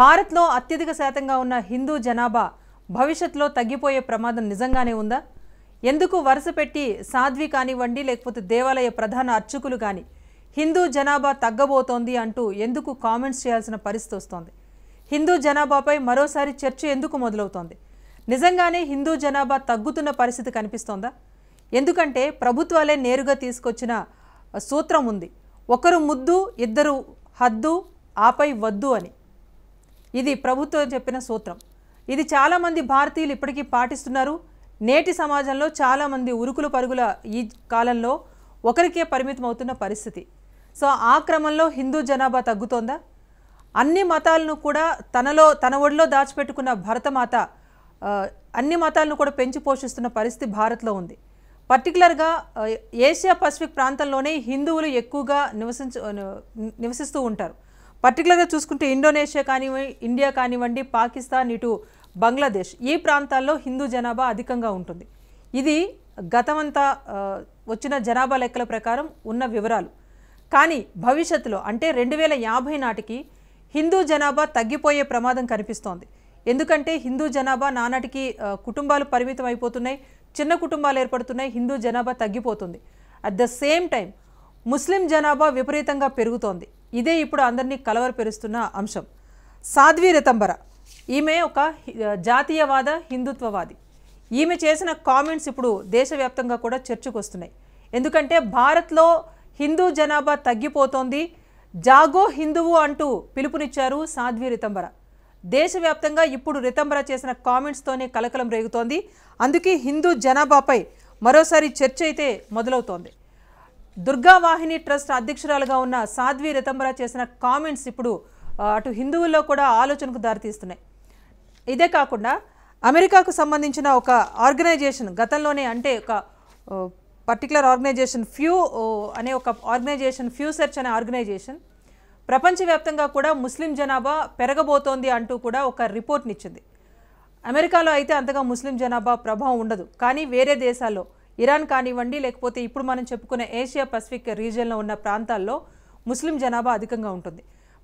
భారత్లో అత్యధిక శాతంగా ఉన్న హిందూ జనాభా భవిష్యత్తులో తగ్గిపోయే ప్రమాదం నిజంగానే ఉందా ఎందుకు వరుస పెట్టి సాధ్వి కానివ్వండి లేకపోతే దేవాలయ ప్రధాన అర్చకులు కానీ హిందూ జనాభా తగ్గబోతోంది అంటూ ఎందుకు కామెంట్స్ చేయాల్సిన పరిస్థితి వస్తోంది హిందూ జనాభాపై మరోసారి చర్చ ఎందుకు మొదలవుతోంది నిజంగానే హిందూ జనాభా తగ్గుతున్న పరిస్థితి కనిపిస్తోందా ఎందుకంటే ప్రభుత్వాలే నేరుగా తీసుకొచ్చిన సూత్రం ఉంది ఒకరు ముద్దు ఇద్దరు హద్దు ఆపై వద్దు అని ఇది ప్రభుత్వం చెప్పిన సూత్రం ఇది చాలామంది భారతీయులు ఇప్పటికీ పాటిస్తున్నారు నేటి సమాజంలో చాలామంది ఉరుకులు పరుగుల ఈ కాలంలో ఒకరికే పరిమితం అవుతున్న పరిస్థితి సో ఆ క్రమంలో హిందూ జనాభా తగ్గుతోందా అన్ని మతాలను కూడా తనలో తన ఒడిలో దాచిపెట్టుకున్న భరతమాత అన్ని మతాలను కూడా పెంచి పోషిస్తున్న పరిస్థితి భారత్లో ఉంది పర్టికులర్గా ఏషియా పసిఫిక్ ప్రాంతంలోనే హిందువులు ఎక్కువగా నివసించు నివసిస్తూ ఉంటారు పర్టికులర్గా చూసుకుంటే ఇండోనేషియా కానివ్వండి ఇండియా కానివ్వండి పాకిస్తాన్ ఇటు బంగ్లాదేశ్ ఈ ప్రాంతాల్లో హిందూ జనాభా అధికంగా ఉంటుంది ఇది గతమంతా వచ్చిన జనాభా లెక్కల ప్రకారం ఉన్న వివరాలు కానీ భవిష్యత్తులో అంటే రెండు వేల యాభై నాటికి హిందూ జనాభా తగ్గిపోయే ప్రమాదం కనిపిస్తోంది ఎందుకంటే హిందూ జనాభా నానాటికి కుటుంబాలు పరిమితం అయిపోతున్నాయి చిన్న కుటుంబాలు ఏర్పడుతున్నాయి హిందూ జనాభా తగ్గిపోతుంది అట్ ద సేమ్ టైం ముస్లిం జనాభా విపరీతంగా పెరుగుతోంది ఇదే ఇప్పుడు అందరినీ కలవరపెరుస్తున్న అంశం సాధ్వి రతంబర ఈమె ఒక జాతీయవాద హిందుత్వవాది ఈమె చేసిన కామెంట్స్ ఇప్పుడు దేశవ్యాప్తంగా కూడా చర్చకు వస్తున్నాయి ఎందుకంటే భారత్లో హిందూ జనాభా తగ్గిపోతోంది జాగో హిందువు అంటూ పిలుపునిచ్చారు సాధ్వి రితంబర దేశవ్యాప్తంగా ఇప్పుడు రితంబర చేసిన కామెంట్స్తోనే కలకలం రేగుతోంది అందుకే హిందూ జనాభాపై మరోసారి చర్చ అయితే మొదలవుతోంది దుర్గావాహిని ట్రస్ట్ అధ్యక్షురాలుగా ఉన్న సాధ్వి రతంబరా చేసిన కామెంట్స్ ఇప్పుడు అటు హిందువుల్లో కూడా ఆలోచనకు దారితీస్తున్నాయి ఇదే కాకుండా అమెరికాకు సంబంధించిన ఒక ఆర్గనైజేషన్ గతంలోనే అంటే ఒక పర్టికులర్ ఆర్గనైజేషన్ ఫ్యూ అనే ఒక ఆర్గనైజేషన్ ఫ్యూ సెర్చ్ అనే ఆర్గనైజేషన్ ప్రపంచవ్యాప్తంగా కూడా ముస్లిం జనాభా పెరగబోతోంది అంటూ కూడా ఒక రిపోర్ట్నిచ్చింది అమెరికాలో అయితే అంతగా ముస్లిం జనాభా ప్రభావం ఉండదు కానీ వేరే దేశాల్లో ఇరాన్ కానివ్వండి లేకపోతే ఇప్పుడు మనం చెప్పుకునే ఏషియా పసిఫిక్ రీజియన్లో ఉన్న ప్రాంతాల్లో ముస్లిం జనాభా అధికంగా ఉంటుంది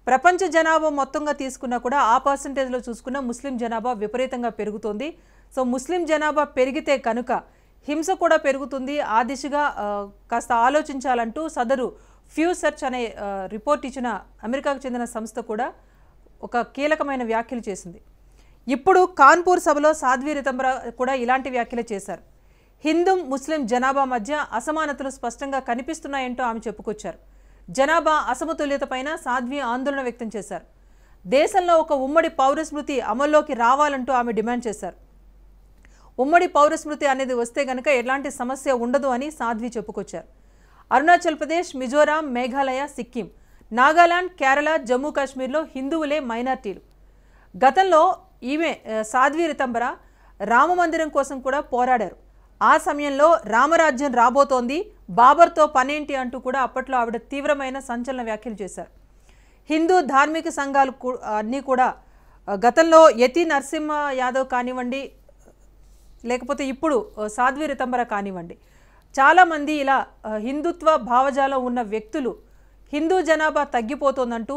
ప్రపంచ జనాభా మొత్తంగా తీసుకున్నా కూడా ఆ పర్సంటేజ్లో చూసుకున్న ముస్లిం జనాభా విపరీతంగా పెరుగుతుంది సో ముస్లిం జనాభా పెరిగితే కనుక హింస కూడా పెరుగుతుంది ఆ దిశగా కాస్త ఆలోచించాలంటూ సదరు ఫ్యూ సెర్చ్ అనే రిపోర్ట్ ఇచ్చిన అమెరికాకు చెందిన సంస్థ కూడా ఒక కీలకమైన వ్యాఖ్యలు చేసింది ఇప్పుడు కాన్పూర్ సభలో సాధ్వి రితంబరా కూడా ఇలాంటి వ్యాఖ్యలు చేశారు హిందూ ముస్లిం జనాభా మధ్య అసమానతలు స్పష్టంగా కనిపిస్తున్నాయంటూ ఆమె చెప్పుకొచ్చారు జనాభా అసమతుల్యతపైన సాధ్వి ఆందోళన వ్యక్తం చేశారు దేశంలో ఒక ఉమ్మడి పౌరస్మృతి అమల్లోకి రావాలంటూ ఆమె డిమాండ్ చేశారు ఉమ్మడి పౌరస్మృతి అనేది వస్తే గనక ఎలాంటి సమస్య ఉండదు అని సాధ్వి చెప్పుకొచ్చారు అరుణాచల్ ప్రదేశ్ మిజోరాం మేఘాలయ సిక్కిం నాగాలాండ్ కేరళ జమ్మూ కాశ్మీర్లో హిందువులే మైనార్టీలు గతంలో ఈమె సాధ్వి రితంబర రామ మందిరం కోసం కూడా పోరాడారు ఆ సమయంలో రామరాజ్యం రాబోతోంది బాబర్తో పనేంటి అంటూ కూడా అప్పట్లో ఆవిడ తీవ్రమైన సంచలన వ్యాఖ్యలు చేశారు హిందూ ధార్మిక సంఘాలు అన్నీ కూడా గతంలో యతి నరసింహ యాదవ్ కానివ్వండి లేకపోతే ఇప్పుడు సాధ్వి రితంబర కానివ్వండి చాలామంది ఇలా హిందుత్వ భావజాలం ఉన్న వ్యక్తులు హిందూ జనాభా తగ్గిపోతోందంటూ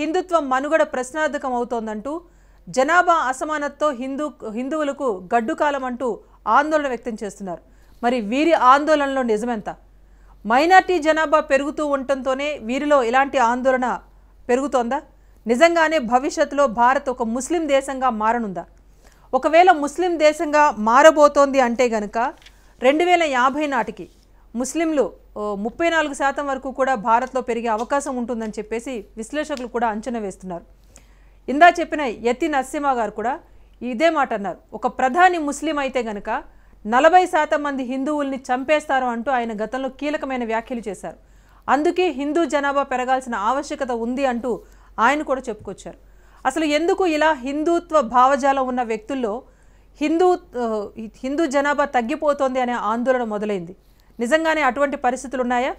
హిందుత్వం మనుగడ ప్రశ్నార్థకం అవుతోందంటూ జనాభా అసమానతతో హిందూ హిందువులకు గడ్డుకాలం అంటూ ఆందోళన వ్యక్తం చేస్తున్నారు మరి వీరి ఆందోళనలో నిజమెంత మైనార్టీ జనాభా పెరుగుతూ ఉండటంతోనే వీరిలో ఇలాంటి ఆందోళన పెరుగుతోందా నిజంగానే భవిష్యత్తులో భారత్ ఒక ముస్లిం దేశంగా మారనుందా ఒకవేళ ముస్లిం దేశంగా మారబోతోంది అంటే గనుక రెండు వేల యాభై నాటికి ముస్లింలు ముప్పై నాలుగు శాతం వరకు కూడా భారత్లో పెరిగే అవకాశం ఉంటుందని చెప్పేసి విశ్లేషకులు కూడా అంచనా వేస్తున్నారు ఇందా చెప్పిన యతి నరసింహ గారు కూడా ఇదే మాట అన్నారు ఒక ప్రధాని ముస్లిం అయితే గనక నలభై శాతం మంది హిందువుల్ని చంపేస్తారు అంటూ ఆయన గతంలో కీలకమైన వ్యాఖ్యలు చేశారు అందుకే హిందూ జనాభా పెరగాల్సిన ఆవశ్యకత ఉంది అంటూ ఆయన కూడా చెప్పుకొచ్చారు అసలు ఎందుకు ఇలా హిందుత్వ భావజాలం ఉన్న వ్యక్తుల్లో హిందూ హిందూ జనాభా తగ్గిపోతోంది అనే ఆందోళన మొదలైంది నిజంగానే అటువంటి పరిస్థితులు ఉన్నాయా